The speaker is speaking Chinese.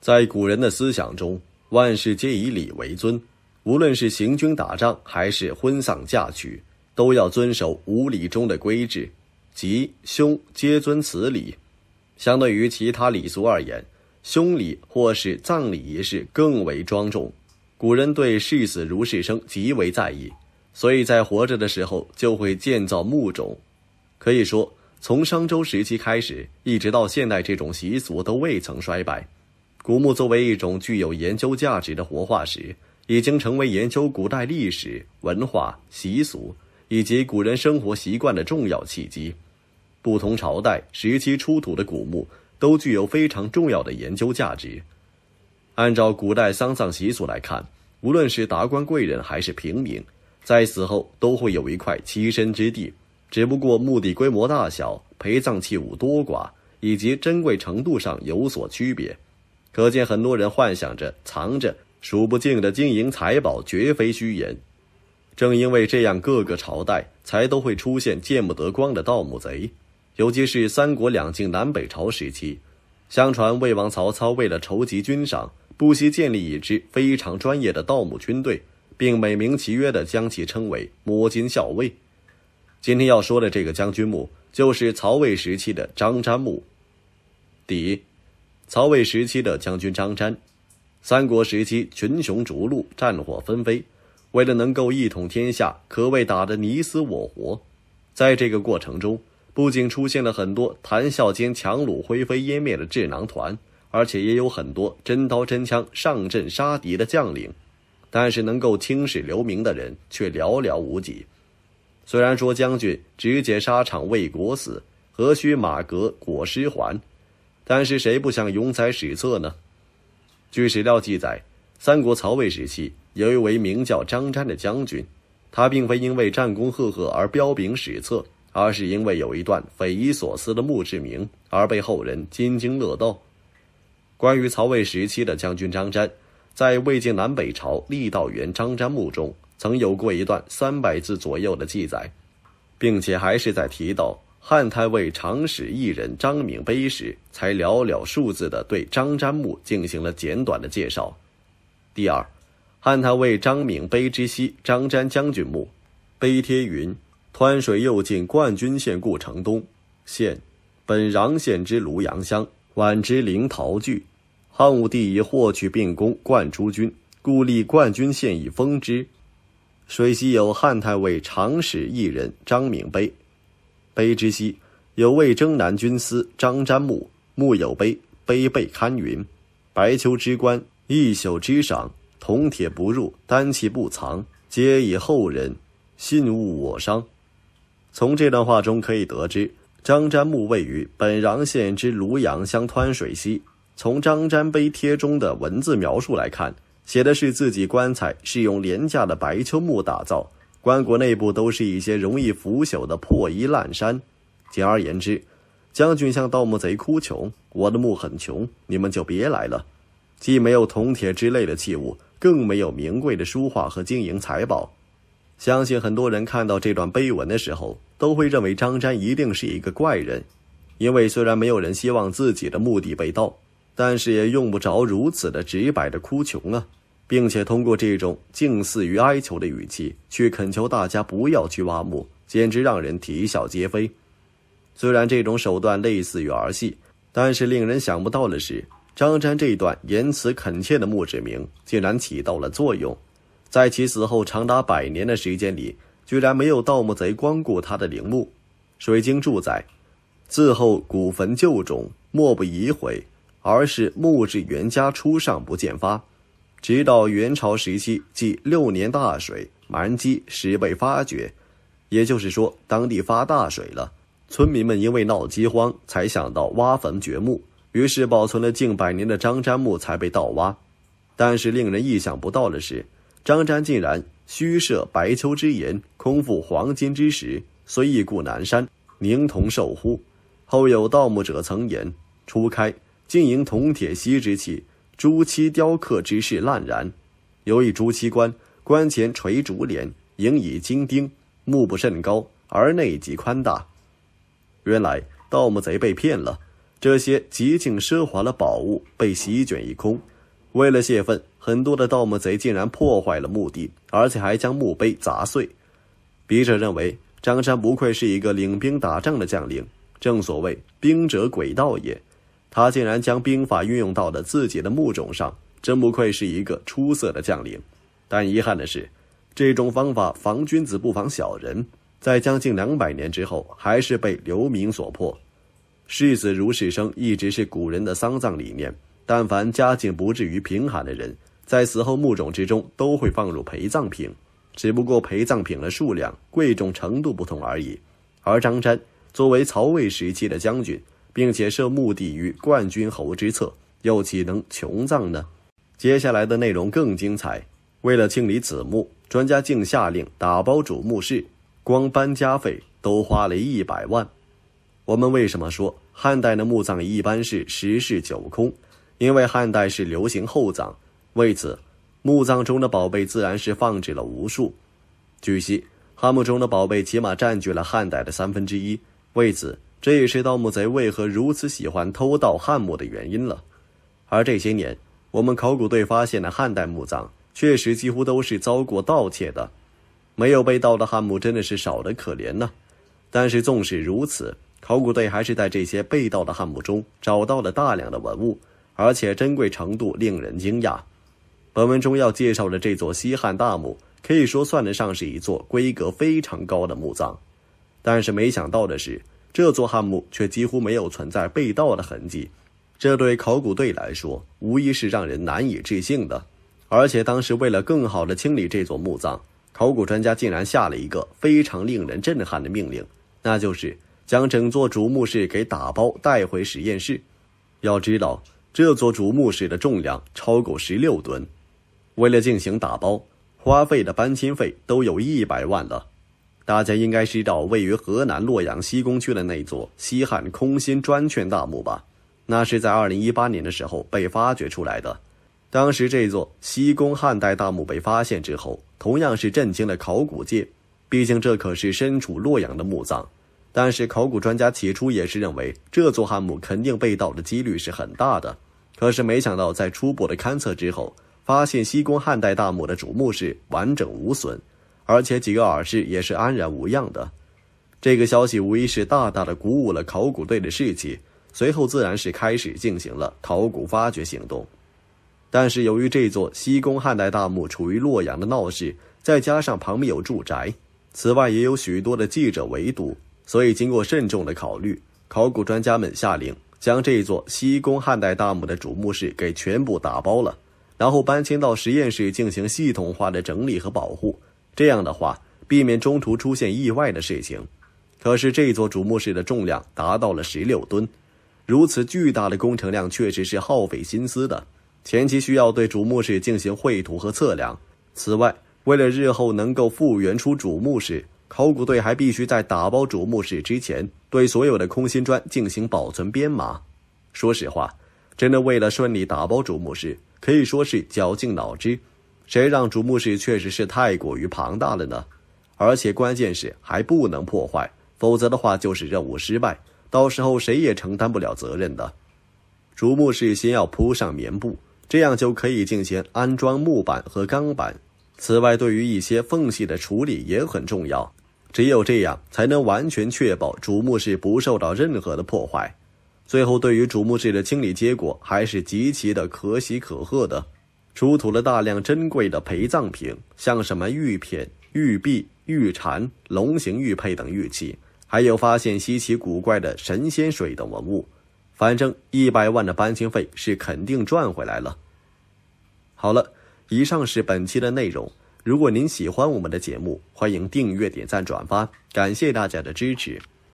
在古人的思想中，万事皆以礼为尊。无论是行军打仗，还是婚丧嫁娶，都要遵守五礼中的规制，即“凶”皆遵此礼。相对于其他礼俗而言，凶礼或是葬礼仪式更为庄重。古人对视死如是生极为在意，所以在活着的时候就会建造墓冢。可以说，从商周时期开始，一直到现代，这种习俗都未曾衰败。古墓作为一种具有研究价值的活化石，已经成为研究古代历史文化习俗以及古人生活习惯的重要契机。不同朝代时期出土的古墓都具有非常重要的研究价值。按照古代丧葬习俗来看，无论是达官贵人还是平民，在死后都会有一块栖身之地，只不过墓地规模大小、陪葬器物多寡以及珍贵程度上有所区别。可见，很多人幻想着藏着数不尽的金银财宝，绝非虚言。正因为这样，各个朝代才都会出现见不得光的盗墓贼。尤其是三国两晋南北朝时期，相传魏王曹操为了筹集军饷，不惜建立一支非常专业的盗墓军队，并美名其曰的将其称为“摸金校尉”。今天要说的这个将军墓，就是曹魏时期的张瞻墓。第一。曹魏时期的将军张瞻，三国时期群雄逐鹿，战火纷飞，为了能够一统天下，可谓打得你死我活。在这个过程中，不仅出现了很多谈笑间强橹灰飞烟灭的智囊团，而且也有很多真刀真枪上阵杀敌的将领。但是，能够青史留名的人却寥寥无几。虽然说将军只接沙场为国死，何须马革裹尸还。但是谁不想永载史册呢？据史料记载，三国曹魏时期有一位名叫张瞻的将军，他并非因为战功赫赫而彪炳史册，而是因为有一段匪夷所思的墓志铭而被后人津津乐道。关于曹魏时期的将军张瞻，在魏晋南北朝郦道元《张瞻墓》中曾有过一段三百字左右的记载，并且还是在提到。汉太尉长史一人张敏碑时，才寥寥数字的对张瞻墓进行了简短的介绍。第二，汉太尉张敏碑之西张瞻将军墓，碑贴云：湍水右近冠军县故城东，县本穰县之庐阳乡，晚之临陶聚。汉武帝以霍去病宫冠诸军，故立冠军县以封之。水西有汉太尉长史一人张敏碑。碑之西有魏征南军司张瞻墓，墓有碑，碑背刊云：“白秋之官，一朽之赏，铜铁不入，丹其不藏，皆以后人信物我伤。”从这段话中可以得知，张瞻墓位于本阳县之庐阳乡湍水西。从张瞻碑帖中的文字描述来看，写的是自己棺材是用廉价的白秋木打造。棺椁内部都是一些容易腐朽的破衣烂衫。简而言之，将军向盗墓贼哭穷：“我的墓很穷，你们就别来了。既没有铜铁之类的器物，更没有名贵的书画和金银财宝。”相信很多人看到这段碑文的时候，都会认为张瞻一定是一个怪人，因为虽然没有人希望自己的墓地被盗，但是也用不着如此的直白的哭穷啊。并且通过这种近似于哀求的语气去恳求大家不要去挖墓，简直让人啼笑皆非。虽然这种手段类似于儿戏，但是令人想不到的是，张瞻这段言辞恳切的墓志铭竟然起到了作用，在其死后长达百年的时间里，居然没有盗墓贼光顾他的陵墓。水晶柱载，自后古坟旧冢莫不已毁，而是墓志原家初上不见发。直到元朝时期，即六年大水，蛮鸡时被发掘。也就是说，当地发大水了，村民们因为闹饥荒，才想到挖坟掘墓，于是保存了近百年的张瞻墓才被盗挖。但是令人意想不到的是，张瞻竟然虚设白丘之言，空腹黄金之石，虽亦故南山，宁同受乎？后有盗墓者曾言：初开竟迎铜铁锡之气。朱漆雕刻之势烂然，由于朱漆棺棺前垂竹帘，楹以金钉，目不甚高，而内极宽大。原来盗墓贼被骗了，这些极尽奢华的宝物被席卷一空。为了泄愤，很多的盗墓贼竟然破坏了墓地，而且还将墓碑砸碎。笔者认为，张山不愧是一个领兵打仗的将领，正所谓兵者诡道也。他竟然将兵法运用到了自己的墓冢上，真不愧是一个出色的将领。但遗憾的是，这种方法防君子不防小人，在将近两百年之后，还是被流民所破。视死如是生，一直是古人的丧葬理念。但凡家境不至于贫寒的人，在死后墓冢之中都会放入陪葬品，只不过陪葬品的数量、贵重程度不同而已。而张瞻作为曹魏时期的将军。并且设墓地于冠军侯之侧，又岂能穷葬呢？接下来的内容更精彩。为了清理子墓，专家竟下令打包主墓室，光搬家费都花了一百万。我们为什么说汉代的墓葬一般是十室九空？因为汉代是流行厚葬，为此，墓葬中的宝贝自然是放置了无数。据悉，汉墓中的宝贝起码占据了汉代的三分之一。为此。这也是盗墓贼为何如此喜欢偷盗汉墓的原因了。而这些年，我们考古队发现的汉代墓葬，确实几乎都是遭过盗窃的，没有被盗的汉墓真的是少得可怜呢。但是纵使如此，考古队还是在这些被盗的汉墓中找到了大量的文物，而且珍贵程度令人惊讶。本文中要介绍的这座西汉大墓，可以说算得上是一座规格非常高的墓葬。但是没想到的是。这座汉墓却几乎没有存在被盗的痕迹，这对考古队来说无疑是让人难以置信的。而且当时为了更好的清理这座墓葬，考古专家竟然下了一个非常令人震撼的命令，那就是将整座主墓室给打包带回实验室。要知道，这座主墓室的重量超过十六吨，为了进行打包，花费的搬迁费都有一百万了。大家应该知道，位于河南洛阳西工区的那座西汉空心砖券大墓吧？那是在二零一八年的时候被发掘出来的。当时这座西宫汉代大墓被发现之后，同样是震惊了考古界，毕竟这可是身处洛阳的墓葬。但是考古专家起初也是认为，这座汉墓肯定被盗的几率是很大的。可是没想到，在初步的勘测之后，发现西宫汉代大墓的主墓室完整无损。而且几个耳室也是安然无恙的，这个消息无疑是大大的鼓舞了考古队的士气。随后自然是开始进行了考古发掘行动。但是由于这座西宫汉代大墓处于洛阳的闹市，再加上旁边有住宅，此外也有许多的记者围堵，所以经过慎重的考虑，考古专家们下令将这座西宫汉代大墓的主墓室给全部打包了，然后搬迁到实验室进行系统化的整理和保护。这样的话，避免中途出现意外的事情。可是这座主墓室的重量达到了十六吨，如此巨大的工程量确实是耗费心思的。前期需要对主墓室进行绘图和测量。此外，为了日后能够复原出主墓室，考古队还必须在打包主墓室之前，对所有的空心砖进行保存编码。说实话，真的为了顺利打包主墓室，可以说是绞尽脑汁。谁让主墓室确实是太过于庞大了呢？而且关键是还不能破坏，否则的话就是任务失败，到时候谁也承担不了责任的。主墓室先要铺上棉布，这样就可以进行安装木板和钢板。此外，对于一些缝隙的处理也很重要，只有这样才能完全确保主墓室不受到任何的破坏。最后，对于主墓室的清理结果还是极其的可喜可贺的。出土了大量珍贵的陪葬品，像什么玉片、玉璧、玉蝉、龙形玉佩等玉器，还有发现稀奇古怪的神仙水等文物。反正一百万的搬迁费是肯定赚回来了。好了，以上是本期的内容。如果您喜欢我们的节目，欢迎订阅、点赞、转发，感谢大家的支持。